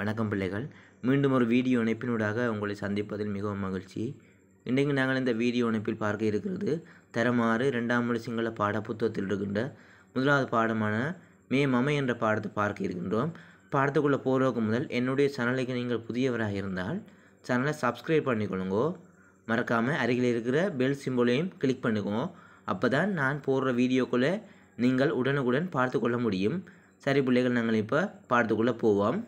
வணக்கம் பிள்ளைகள் மீண்டும் ஒரு வீடியோ இணைப்பினூடாக உங்களை சந்திப்பதில் மிகவும் மகிழ்ச்சி இன்றைக்கு நாங்கள் இந்த வீடியோ இணைப்பில் பார்க்க இருக்கிறது தரமாறு ரெண்டாம் மொழி சிங்கள பாடப்புத்தகத்தில் இருக்கின்ற முதலாவது பாடமான மே மமை என்ற பாடத்தை பார்க்க இருக்கின்றோம் பாடத்துக்குள்ளே போகிறவங்க முதல் என்னுடைய சேனலுக்கு நீங்கள் புதியவராக இருந்தால் சேனலை சப்ஸ்கிரைப் பண்ணிக்கொள்ளுங்கோ மறக்காமல் அருகில் இருக்கிற பெல் சிம்போலையும் கிளிக் பண்ணிக்கோ அப்போ தான் நான் போடுற வீடியோக்குள்ளே நீங்கள் உடனுக்குடன் பார்த்து கொள்ள முடியும் சரி பிள்ளைகள் நாங்கள் இப்போ பாடத்துக்குள்ளே போவோம்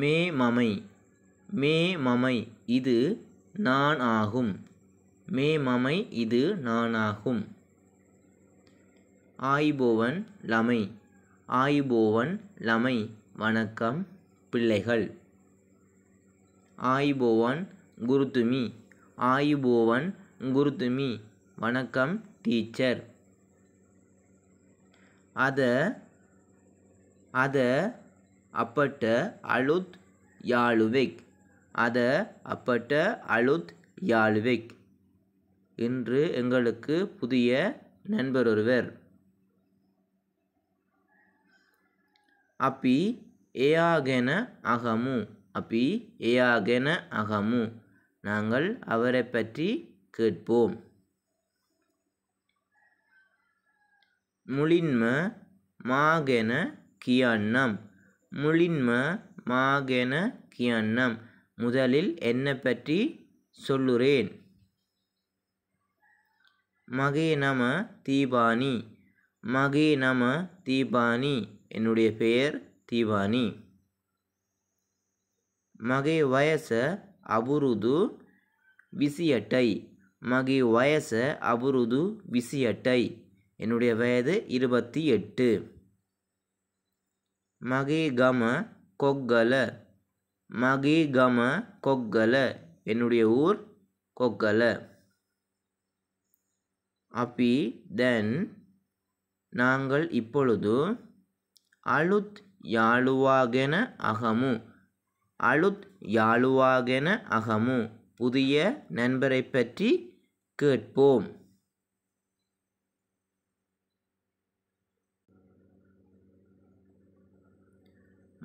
மே மமை மே மமை இது நான் ஆகும் மே மமை இது நானாகும் ஆய்போவன் லமை ஆய்போவன் லமை வணக்கம் பிள்ளைகள் ஆய்போவன் குருத்துமி ஆய்போவன் குருத்துமி வணக்கம் டீச்சர் அத அத அப்பட்ட அழுத் யாழுவெக் அத அப்பட்ட அழுத் யாழுவெக் இன்று எங்களுக்கு புதிய நண்பர் ஒருவர் அப்பி ஏயாகென அகமு அப்பி ஏயாகென அகமு நாங்கள் அவரைப் பற்றி கேட்போம் முழின்ம மாகென கியான்னம் முழின்ம மாகென கியன்னம் முதலில் என்னை பற்றி சொல்லுறேன் மகே நம தீபானி மகே நம தீபானி என்னுடைய பெயர் தீபானி மகே வயச அபுருது விசியட்டை மகே வயச அபுருது விசியட்டை என்னுடைய வயது இருபத்தி எட்டு மகி கம கொக்கல மகி கம கொக்கல என்னுடைய ஊர் கொக்கல அப்பி தென் நாங்கள் இப்பொழுது அழுத் யாழுவாகென அகமு அழுத் யாழுவாகென அகமு புதிய நண்பரை பற்றி கேட்போம்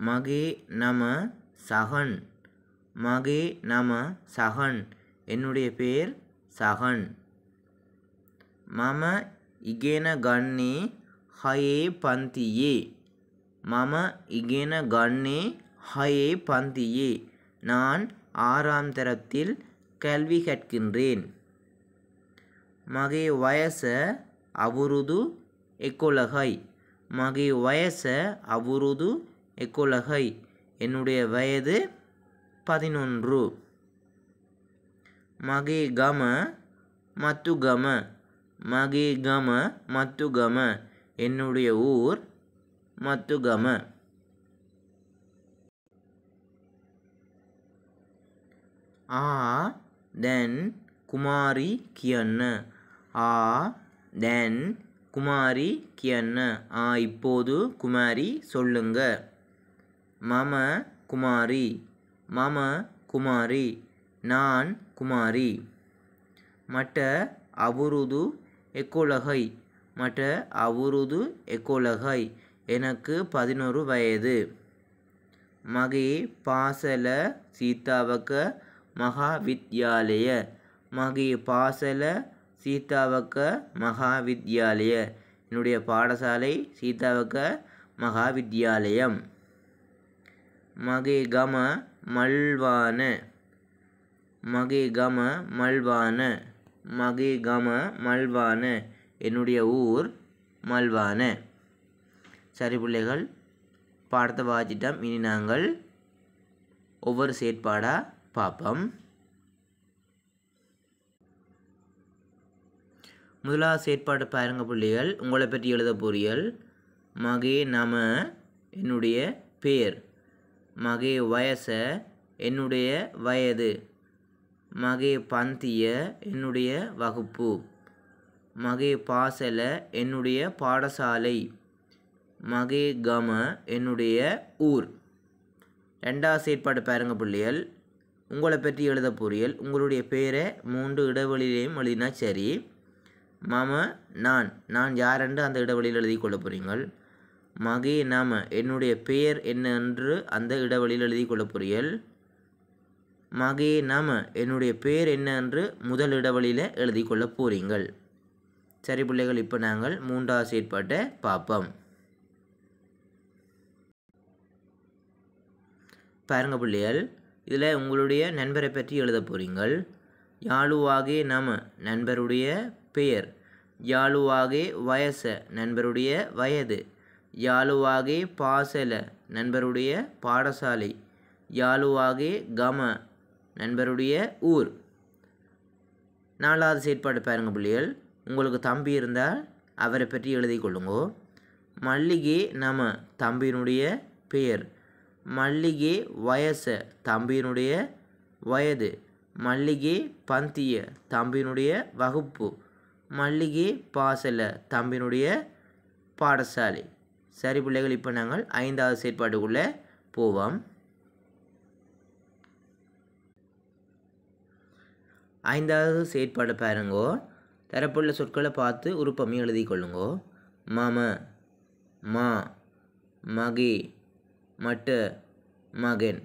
මගේ නම සහන් මගේ නම සහන් என்னுடைய பேர் සහන් මම ඉගෙන ගන්නේ හයේ පන්තියේ මම ඉගෙන ගන්නේ හයේ පන්තියේ நான் ஆறாம் தரத்தில் கல்வி கற்கின்றேன் මගේ වයස අවුරුදු එකොළහයි මගේ වයස අවුරුදු எக்கோலகை என்னுடைய வயது பதினொன்று மகே கம மத்து கம மகே கம மத்து கம என்னுடைய ஊர் மத்து கம ஆ தென் குமாரி கியன்னு ஆ தென் குமாரி கியன்னு ஆ இப்போது குமாரி சொல்லுங்கள் மம குமாரி மம குமாரி நான் குமாரி மட்ட அவுருது எக்கோலகை மட்ட அவுருது எக்கோலகை எனக்கு பதினோரு வயது மகே பாசல சீதாவக்க மகாவித்யாலய மகே பாசல சீதாவக்க மகாவித்யாலய என்னுடைய பாடசாலை சீதாவக்க மகாவித்யாலயம் மகெகம மல்வான மகெகம மல்வான மகெகம மல்வான என்னுடைய ஊர் மல்வான சரி பிள்ளைகள் பாடத்தை வாசிட்டோம் இனி நாங்கள் ஒவ்வொரு செயற்பாடாக பார்ப்போம் முதலாவது செயற்பாடு பாருங்க பிள்ளைகள் உங்களை பற்றி எழுத பொறியல் மகே நம என்னுடைய பேர் மகே வயச என்னுடைய வயது மகே பந்திய என்னுடைய வகுப்பு மகே பாசல என்னுடைய பாடசாலை மகே கம என்னுடைய ஊர் ரெண்டாவது செயற்பாடு பாருங்க பிள்ளைகள் உங்களை பற்றி எழுத பொரியல் உங்களுடைய பேரை மூன்று இடைவெளியிலையும் எழுதினா சரி மாம நான் நான் யாரென்று அந்த இடைவெளியில் எழுதி கொள்ள போகிறீங்கள் மகே நாம என்னுடைய பெயர் என்ன என்று அந்த இடவெளியில் எழுதி கொள்ள புரியல் மகே நாம என்னுடைய பெயர் என்ன என்று முதல் இடவெளியில் எழுதி கொள்ள போகிறீங்கள் சரி பிள்ளைகள் இப்போ நாங்கள் மூன்றாவது செயற்பாட்டை பார்ப்போம் பாருங்க பிள்ளைகள் இதில் உங்களுடைய நண்பரை பற்றி எழுத போகிறீங்கள் யாழுவாகே நம நண்பருடைய பெயர் யாழுவாகே வயசு நண்பருடைய வயது யாலுவாகே பாசல நண்பருடைய பாடசாலை யாலுவாகே கம நண்பருடைய ஊர் நாலாவது செயற்பாடு பாருங்க பிள்ளைகள் உங்களுக்கு தம்பி இருந்தால் அவரை பற்றி எழுதி கொள்ளுங்கோ மல்லிகை நம தம்பியினுடைய பெயர் மல்லிகை வயச தம்பியினுடைய வயது மல்லிகை பந்திய தம்பியினுடைய வகுப்பு மல்லிகை பாசல தம்பினுடைய பாடசாலை சரி பிள்ளைகள் இப்போ நாங்கள் ஐந்தாவது செயற்பாட்டுக்குள்ளே போவோம் ஐந்தாவது செயற்பாடு பாருங்கோ தரப்புள்ள சொற்களை பார்த்து உருப்பமே எழுதி கொள்ளுங்கோ மாம மா மகி மட்டு மகன்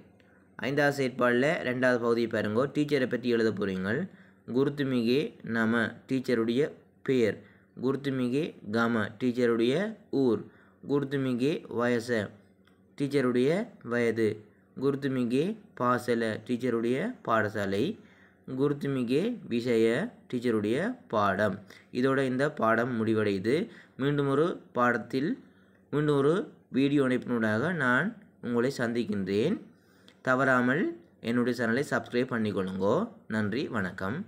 ஐந்தாவது செயற்பாடில் ரெண்டாவது பகுதியை பாருங்கோ டீச்சரை பற்றி எழுத போகிறீங்கள் குருத்துமிகே நம டீச்சருடைய பெயர் குருத்துமிகே கம டீச்சருடைய ஊர் குர்துமிகே வயச டீச்சருடைய வயது குர்துமிகே பாசல டீச்சருடைய பாடசாலை குருத்துமிகே விஷய டீச்சருடைய பாடம் இதோட இந்த பாடம் முடிவடையுது மீண்டும் ஒரு பாடத்தில் மீண்டும் ஒரு வீடியோ அனுப்பினூடாக நான் உங்களை சந்திக்கின்றேன் தவறாமல் என்னுடைய சேனலை சப்ஸ்கிரைப் பண்ணிக்கொள்ளுங்கோ நன்றி வணக்கம்